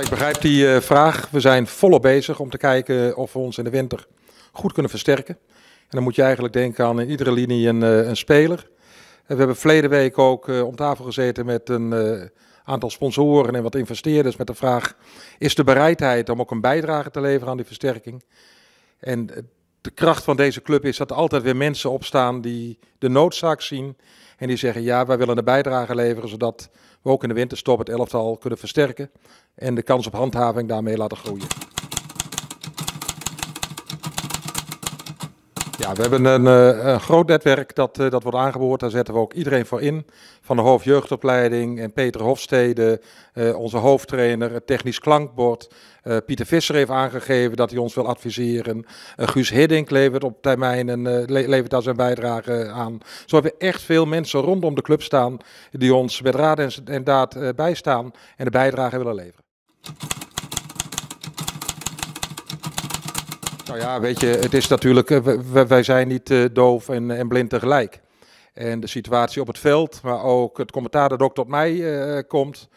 Nou, ik begrijp die eh, vraag. We zijn volop bezig om te kijken of we ons in de winter goed kunnen versterken. En dan moet je eigenlijk denken aan in iedere linie een, eh, een speler. En eh, we hebben verleden week ook uh, om tafel gezeten met een aantal sponsoren en wat investeerders met de vraag: is de bereidheid om ook een bijdrage te leveren aan die versterking? En de kracht van deze club is dat er altijd weer mensen opstaan die de noodzaak zien. En die zeggen, ja, wij willen een bijdrage leveren zodat we ook in de winterstop het elftal kunnen versterken. En de kans op handhaving daarmee laten groeien. Ja, we hebben een, eh, een groot netwerk dat, eh, dat wordt aangeboord. Daar zetten we ook iedereen voor in. Van de hoofdjeugdopleiding en Peter Hofstede, eh, onze hoofdtrainer, het technisch klankbord. Pieter Visser heeft aangegeven dat hij ons wil adviseren. Guus Hiddink levert op termijn een, levert daar zijn bijdrage aan. Zo hebben we echt veel mensen rondom de club staan die ons met raad en, daad bijstaan en de bijdrage willen leveren. Nou ja, weet je, het is natuurlijk, eh, wij zijn niet eh, doof en, en blind tegelijk. En de situatie op het veld, maar ook het commentaar dat ook tot mij eh, komt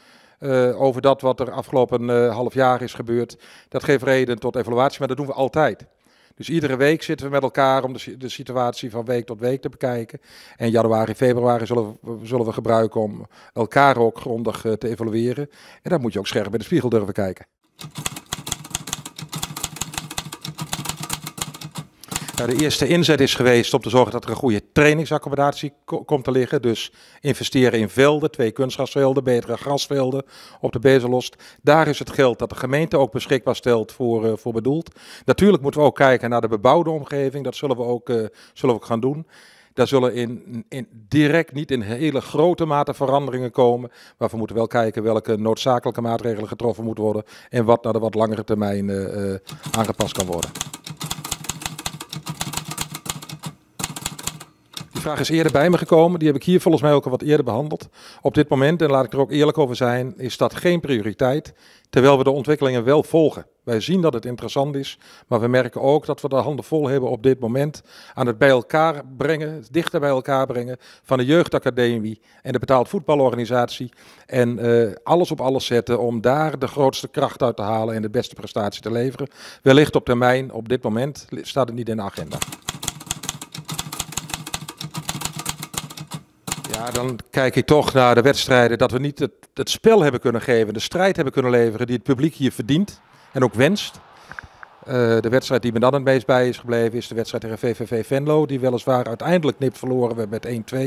over dat wat er afgelopen half jaar is gebeurd, dat geeft reden tot evaluatie, maar dat doen we altijd. Dus iedere week zitten we met elkaar om de, de, situatie van week tot week te bekijken. En januari, februari zullen we, zullen we gebruiken om elkaar ook grondig te evalueren. En dan moet je ook scherp in de spiegel durven kijken. de eerste inzet is geweest om te zorgen dat er een goede trainingsaccommodatie komt te liggen. Dus investeren in velden, twee kunstgrasvelden, betere grasvelden op de Bezelost. Daar is het geld dat de gemeente ook beschikbaar stelt voor, uh, voor bedoeld. Natuurlijk moeten we ook kijken naar de bebouwde omgeving. Dat zullen we ook, eh, zullen we ook gaan doen. Daar zullen in, in, direct niet in hele grote mate veranderingen komen. Maar we moeten wel kijken welke noodzakelijke maatregelen getroffen moeten worden. En wat naar de wat langere termijn eh, aangepast kan worden. vraag is eerder bij me gekomen. Die heb ik hier volgens mij ook al wat eerder behandeld. Op dit moment, en laat ik er ook eerlijk over zijn, is dat geen prioriteit. Terwijl we de ontwikkelingen wel volgen. Wij zien dat het interessant is, maar we merken ook dat we de handen vol hebben op dit moment aan het bij elkaar brengen, het dichter bij elkaar brengen van de jeugdacademie en de betaald voetbalorganisatie. En eh, alles op alles zetten om daar de grootste kracht uit te halen en de beste prestatie te leveren. Wellicht op termijn, op dit moment staat het niet in de agenda. Ja, dan kijk ik toch naar de wedstrijden dat we niet het, het spel hebben kunnen geven, de strijd hebben kunnen leveren die het publiek hier verdient en ook wenst. Eh, de wedstrijd die me dan het meest bij is gebleven is de wedstrijd tegen VVV Venlo. Die weliswaar uiteindelijk nipt verloren we met 1-2.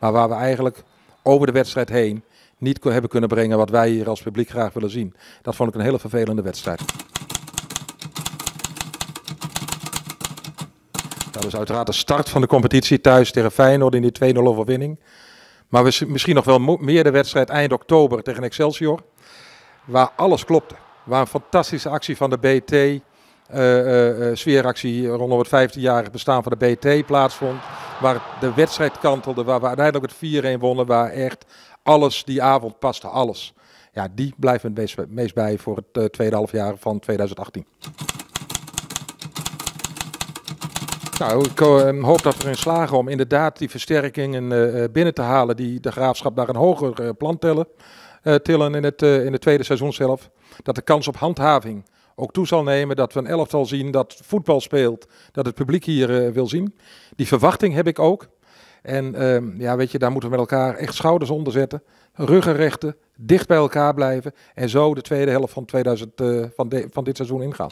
Maar waar we eigenlijk over de wedstrijd heen niet hebben kunnen brengen wat wij hier als publiek graag willen zien. Dat vond ik een hele vervelende wedstrijd. Nou, dat is uiteraard de start van de competitie thuis tegen Feyenoord in die 2-0 overwinning. Maar we, misschien nog wel meer de wedstrijd eind oktober tegen Excelsior. Waar alles klopte. Waar een fantastische actie van de BT, eh, eh, eh, sfeeractie rondom het 15-jarig bestaan van de BT plaatsvond. Waar de wedstrijd kantelde, waar we uiteindelijk het 4-1 wonnen. Waar echt alles die avond paste, alles. Ja, die blijven het meest bij voor het tweede halfjaar van 2018. Nou, eh, ik hoop dat we erin slagen om inderdaad die versterkingen eh, eh, binnen te halen die de graafschap naar een hoger plan tellen, tillen in het, in het tweede seizoen zelf. Dat de kans op handhaving ook toe zal nemen. Dat we een elftal zien dat voetbal speelt, dat het publiek hier wil zien. Die verwachting heb ik ook. En ehm, ja, weet je, daar moeten we met elkaar echt schouders onder zetten. Ruggen rechten, dicht bij elkaar blijven. En zo de tweede helft van, 2000, van, de, van dit seizoen ingaan.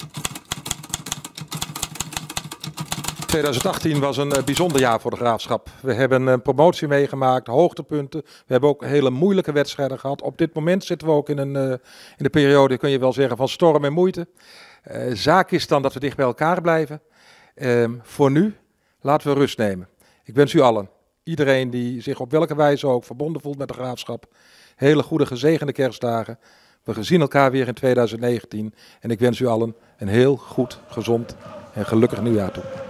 2018 was een eh, bijzonder jaar voor de graafschap. We hebben een eh, promotie meegemaakt, hoogtepunten. We hebben ook hele moeilijke wedstrijden gehad. Op dit moment zitten we ook in, een, eh, in de periode, kun je wel zeggen, van storm en moeite. zaak is dan dat we dicht bij elkaar blijven. Ehm, voor nu laten we rust nemen. Ik wens u allen, iedereen die zich op welke wijze ook verbonden voelt met de graafschap, hele goede gezegende kerstdagen. We zien elkaar weer in 2019 en ik wens u allen een heel goed, gezond en gelukkig nieuwjaar toe.